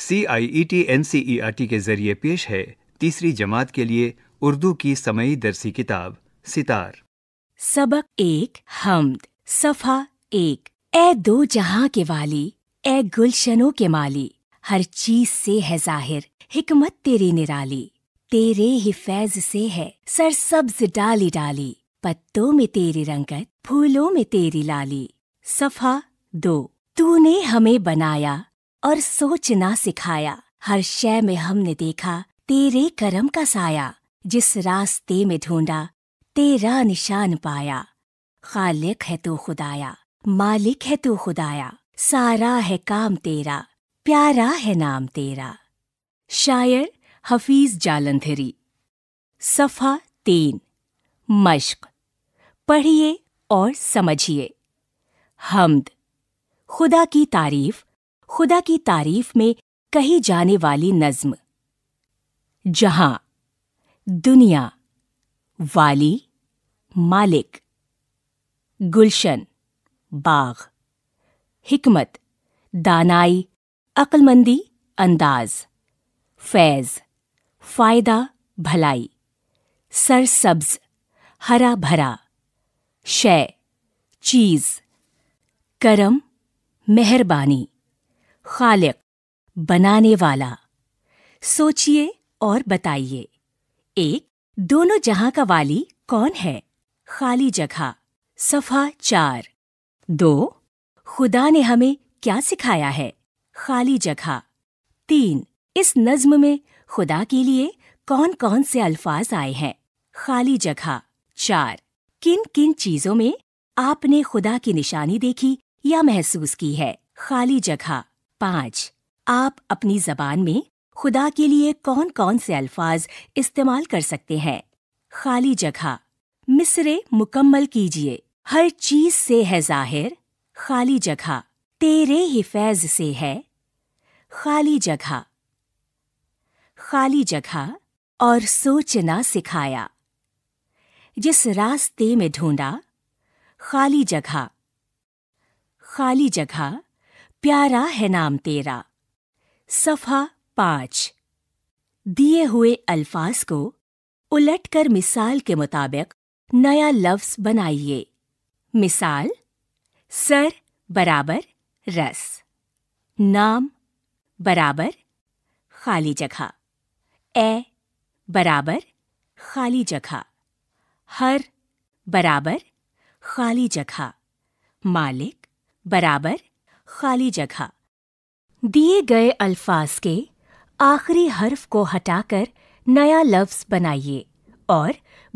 C I E T N C E R T के जरिए पेश है तीसरी जमात के लिए उर्दू की समयी दरसी किताब सितार सबक एक हमद सफा एक ए दो जहां के वाली ए गुलशनों के माली हर चीज से है जाहिर हिकमत तेरी निराली तेरे ही फैज से है सर सब्ज डाली डाली पत्तों में तेरी रंगत फूलों में तेरी लाली सफा दो तूने हमें बनाया और सोचना सिखाया हर शय में हमने देखा तेरे करम का साया जिस रास्ते में ढूंढा तेरा निशान पाया खालिक है तू खुदाया मालिक है तू खुदाया सारा है काम तेरा प्यारा है नाम तेरा शायर हफीज जालंधरी सफ़ा तीन मश्क पढ़िए और समझिए हमद खुदा की तारीफ खुदा की तारीफ में कही जाने वाली नज्म जहां दुनिया वाली मालिक गुलशन बाग हिकमत दानाई अक्लमंदी अंदाज फैज़ फ़ायदा भलाई सरसब्ज हरा भरा शय चीज़ करम मेहरबानी खालिक बनाने वाला सोचिए और बताइए एक दोनों जहां का वाली कौन है खाली जगह सफा चार दो खुदा ने हमें क्या सिखाया है खाली जगह तीन इस नज्म में खुदा के लिए कौन कौन से अल्फाज आए हैं खाली जगह चार किन किन चीजों में आपने खुदा की निशानी देखी या महसूस की है खाली जगह पाँच आप अपनी जबान में खुदा के लिए कौन कौन से अल्फाज इस्तेमाल कर सकते हैं खाली जगह मिसरे मुकम्मल कीजिए हर चीज से है जाहिर खाली जगह तेरे ही फैज से है खाली जगह खाली जगह और सोचना सिखाया जिस रास्ते में ढूंढा खाली जगह खाली जगह प्यारा है नाम तेरा सफा पाँच दिए हुए अल्फाज को उलट कर मिसाल के मुताबिक नया लफ्ज बनाइए मिसाल सर बराबर रस नाम बराबर खाली जगह ए बराबर खाली जगह हर बराबर खाली जगह मालिक बराबर खाली जगह दिए गए अल्फाज के आखिरी हर्फ को हटाकर नया लफ्ज बनाइए और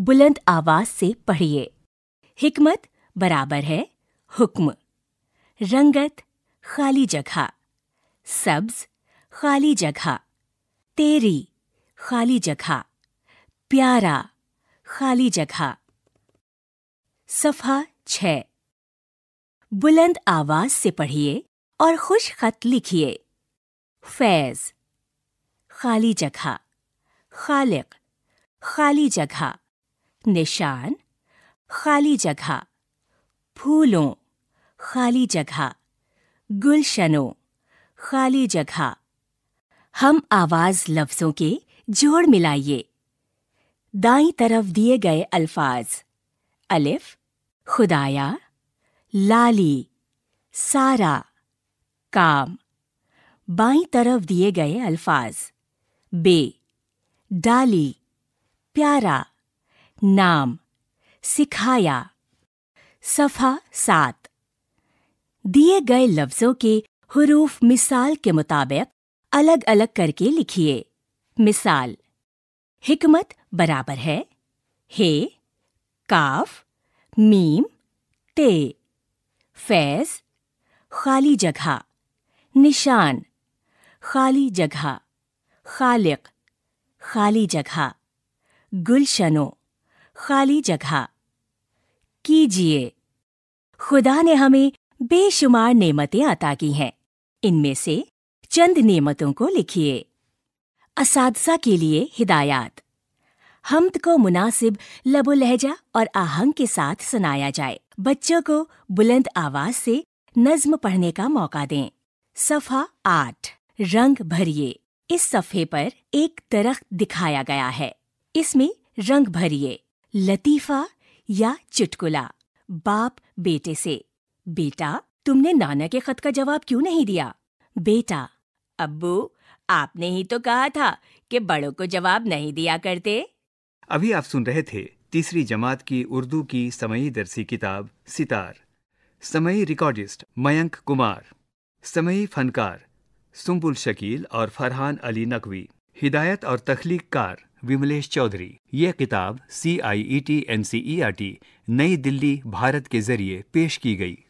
बुलंद आवाज से पढ़िए हिकमत बराबर है हुक्म रंगत खाली जगह सब्ज खाली जगह तेरी खाली जगह प्यारा खाली जगह सफा छः बुलंद आवाज से पढ़िए और खुश खत लिखिए फैज खाली जगह खालिक खाली जगह निशान खाली जगह फूलों खाली जगह गुलशनों खाली जगह हम आवाज लफ्जों के जोड़ मिलाइए दाई तरफ दिए गए अल्फाज अलिफ खुदाया लाली सारा काम बाई तरफ दिए गए अल्फाज बे डाली प्यारा नाम सिखाया सफ़ा सात दिए गए लफ्ज़ों के हरूफ मिसाल के मुताबिक अलग अलग करके लिखिए मिसाल हिकमत बराबर है हे काफ मीम ते फैज खाली जगह निशान खाली जगह खालिक खाली जगह गुलशनो खाली जगह कीजिए खुदा ने हमें बेशुमार नेमतें अता की हैं इनमें से चंद नेमतों को लिखिए इस के लिए हिदायत हमद को मुनासिब लबो लहजा और आहंग के साथ सुनाया जाए बच्चों को बुलंद आवाज से नज्म पढ़ने का मौका दें सफा आठ रंग भरिए इस सफ़े पर एक दरख्त दिखाया गया है इसमें रंग भरिए लतीफा या चुटकुला बाप बेटे से बेटा तुमने नाना के खत का जवाब क्यों नहीं दिया बेटा अब्बू आपने ही तो कहा था कि बड़ों को जवाब नहीं दिया करते अभी आप सुन रहे थे तीसरी जमात की उर्दू की समयी दरसी किताब सितार समयी रिकॉर्डिस्ट मयंक कुमार समयी फनकार सुम्बुल शकील और फरहान अली नकवी हिदायत और तख्लीककार विमलेश चौधरी यह किताब C I E T N C E R T New Delhi Bharat के जरिए पेश की गई